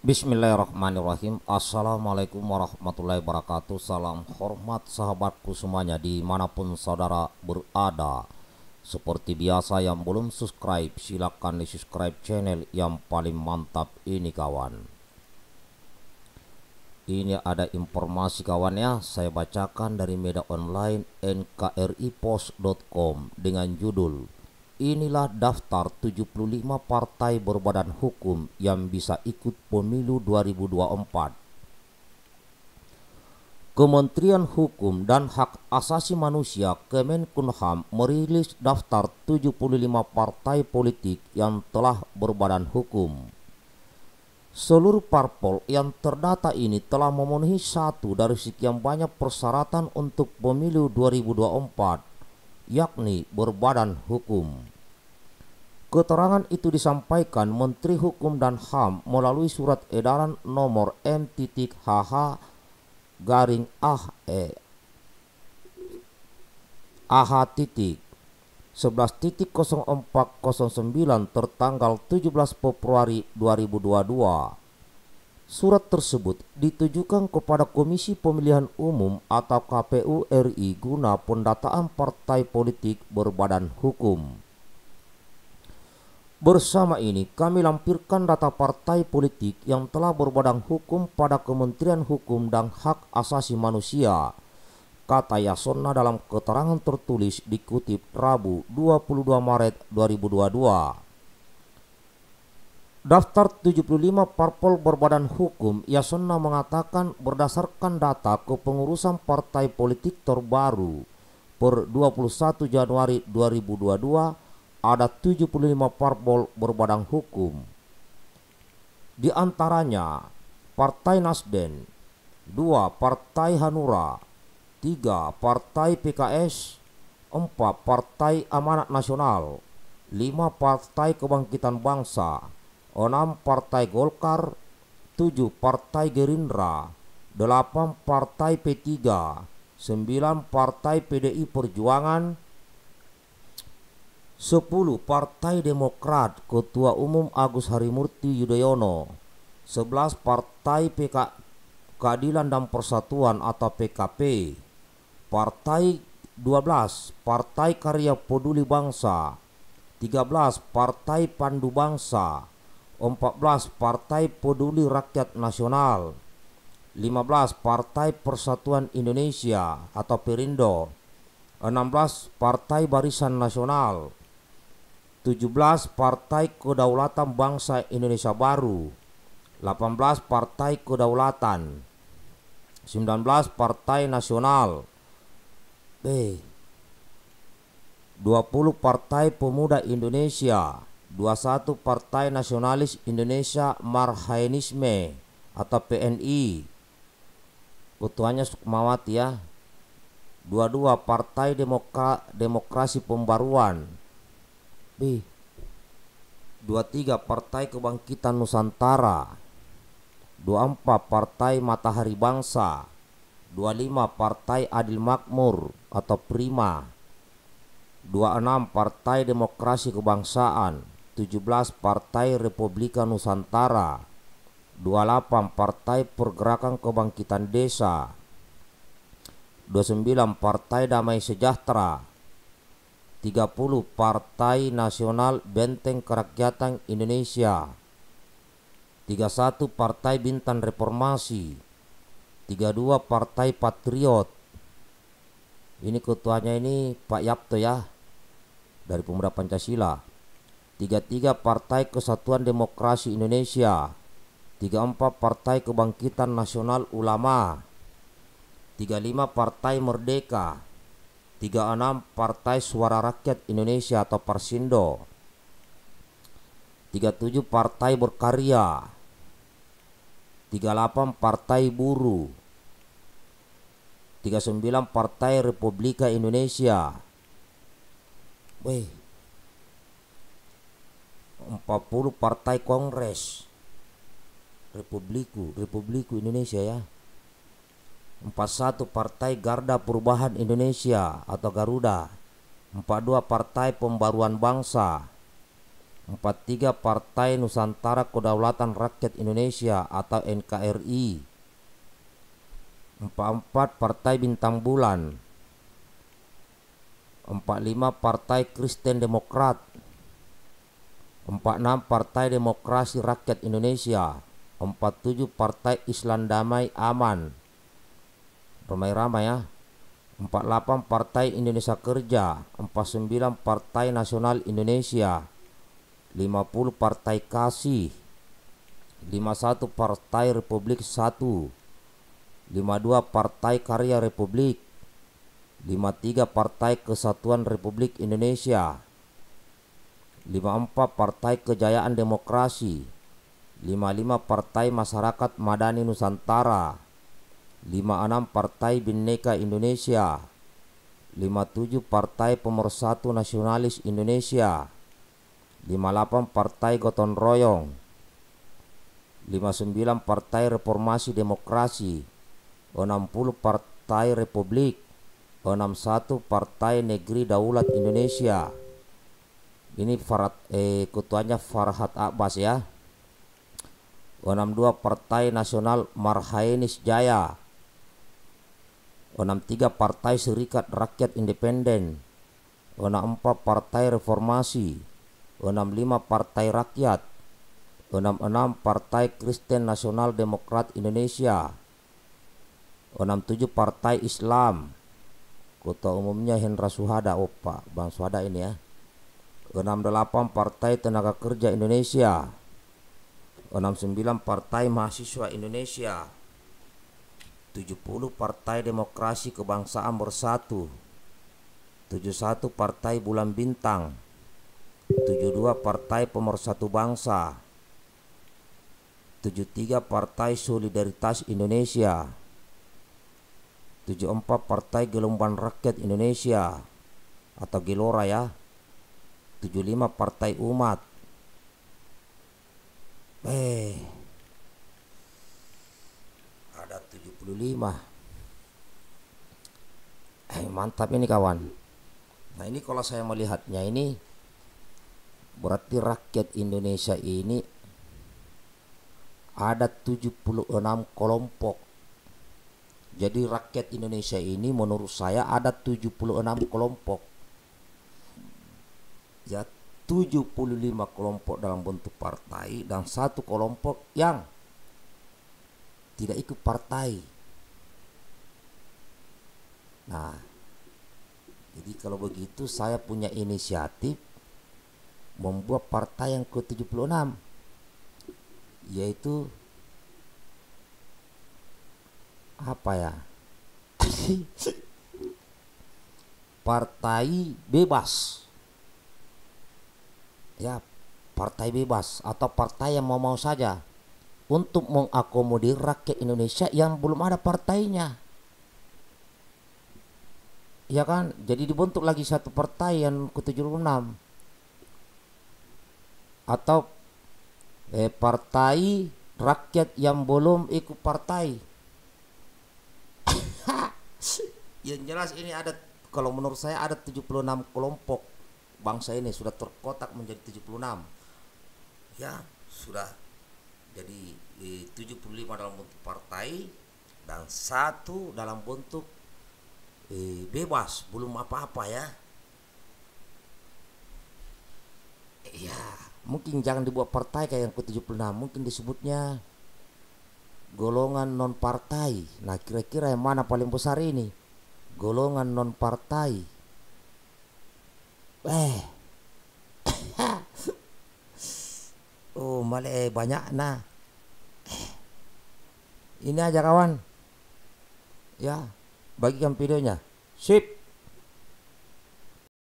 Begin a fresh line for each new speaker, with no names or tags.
Bismillahirrahmanirrahim Assalamualaikum warahmatullahi wabarakatuh Salam hormat sahabatku semuanya Dimanapun saudara berada Seperti biasa yang belum subscribe Silahkan di subscribe channel yang paling mantap ini kawan Ini ada informasi kawan ya Saya bacakan dari media online nkripost.com Dengan judul Inilah daftar 75 partai berbadan hukum yang bisa ikut pemilu 2024. Kementerian Hukum dan Hak Asasi Manusia Kemenkumham merilis daftar 75 partai politik yang telah berbadan hukum. Seluruh parpol yang terdata ini telah memenuhi satu dari sekian banyak persyaratan untuk pemilu 2024 yakni berbadan hukum. Keterangan itu disampaikan Menteri Hukum dan HAM melalui surat edaran nomor N.HH garing AH AH titik 11.04.09 tertanggal 17 Februari 2022 Surat tersebut ditujukan kepada Komisi Pemilihan Umum atau KPU RI guna pendataan partai politik berbadan hukum. Bersama ini kami lampirkan data partai politik yang telah berbadan hukum pada Kementerian Hukum dan Hak Asasi Manusia kata Yasona dalam keterangan tertulis dikutip Rabu 22 Maret 2022. Daftar 75 parpol berbadan hukum Yasona mengatakan berdasarkan data kepengurusan partai politik terbaru per 21 Januari 2022 ada 75 parpol berbadan hukum. Di antaranya Partai Nasdem, 2 Partai Hanura, 3 Partai PKS, 4 Partai Amanat Nasional, 5 Partai Kebangkitan Bangsa, 6 Partai Golkar 7 Partai Gerindra 8 Partai P3 9 Partai PDI Perjuangan 10 Partai Demokrat Ketua Umum Agus Harimurti Yudhoyono 11 Partai PK Keadilan dan Persatuan atau PKP Partai 12 Partai Karya Peduli Bangsa 13 Partai Pandu Bangsa 14 Partai Peduli Rakyat Nasional 15 Partai Persatuan Indonesia atau Perindo 16 Partai Barisan Nasional 17 Partai Kedaulatan Bangsa Indonesia Baru 18 Partai Kedaulatan 19 Partai Nasional B eh, 20 Partai Pemuda Indonesia 21 Partai Nasionalis Indonesia Marhaenisme atau PNI ketuanya Sukmawati ya 22 Partai Demoka Demokrasi Pembaruan B 23 Partai Kebangkitan Nusantara 24 Partai Matahari Bangsa 25 Partai Adil Makmur atau Prima 26 Partai Demokrasi Kebangsaan 17 Partai Republika Nusantara, 28 Partai Pergerakan Kebangkitan Desa, 29 Partai Damai Sejahtera, 30 Partai Nasional Benteng Kerakyatan Indonesia 31 Partai Bintan Reformasi 32 Partai Patriot Ini ketuanya ini Pak Yapto ya Dari Pemuda Pancasila 33 Partai Kesatuan Demokrasi Indonesia 34 Partai Kebangkitan Nasional Ulama 35 Partai Merdeka 36 Partai Suara Rakyat Indonesia atau Persindo 37 Partai Berkarya 38 Partai Buruh 39 Partai Republika Indonesia Wih 40 partai kongres Republiku Republiku Indonesia ya 41 Partai Garda Perubahan Indonesia atau Garuda 42 Partai Pembaruan Bangsa 43 Partai Nusantara Kedaulatan Rakyat Indonesia atau NKRI 44 Partai Bintang Bulan 45 Partai Kristen Demokrat 46 Partai Demokrasi Rakyat Indonesia 47 Partai Islam Damai Aman Ramai-ramai ya 48 Partai Indonesia Kerja 49 Partai Nasional Indonesia 50 Partai Kasih 51 Partai Republik 1 52 Partai Karya Republik 53 Partai Kesatuan Republik Indonesia 54 Partai Kejayaan Demokrasi 55 Partai Masyarakat Madani Nusantara 56 Partai bineka Indonesia 57 Partai Pemersatu Nasionalis Indonesia 58 Partai Gotong Royong 59 Partai Reformasi Demokrasi 60 Partai Republik 61 Partai Negeri Daulat Indonesia ini Farhat eh, ketuanya Farhat Abbas ya 62 Partai Nasional Marhainis Jaya 63 Partai Serikat Rakyat Independen 64 Partai Reformasi 65 Partai Rakyat 66 Partai Kristen Nasional Demokrat Indonesia 67 Partai Islam Kota umumnya Hendra Suhada Opa Bang Suhada ini ya 68 Partai Tenaga Kerja Indonesia 69 Partai Mahasiswa Indonesia 70 Partai Demokrasi Kebangsaan Bersatu 71 Partai Bulan Bintang 72 Partai Pemersatu Bangsa 73 Partai Solidaritas Indonesia 74 Partai Gelombang Rakyat Indonesia atau Gelora ya 75 Partai Umat. Eh. Ada 75. Eh, mantap ini kawan. Nah, ini kalau saya melihatnya ini berarti rakyat Indonesia ini ada 76 kelompok. Jadi rakyat Indonesia ini menurut saya ada 76 kelompok ya 75 kelompok dalam bentuk partai dan satu kelompok yang tidak ikut partai. Nah, jadi kalau begitu saya punya inisiatif membuat partai yang ke-76 yaitu apa ya? partai bebas ya partai bebas atau partai yang mau-mau saja untuk mengakomodir rakyat Indonesia yang belum ada partainya. Ya kan? Jadi dibentuk lagi satu partai yang ke-76 atau eh, partai rakyat yang belum ikut partai. yang jelas ini ada kalau menurut saya ada 76 kelompok bangsa ini sudah terkotak menjadi 76 ya sudah jadi eh, 75 dalam bentuk partai dan satu dalam bentuk eh, bebas belum apa-apa ya ya mungkin jangan dibuat partai kayak yang ke-76 mungkin disebutnya golongan non partai nah kira-kira yang mana paling besar ini golongan non partai Eh. oh male eh, banyak nah ini aja kawan ya bagikan videonya sip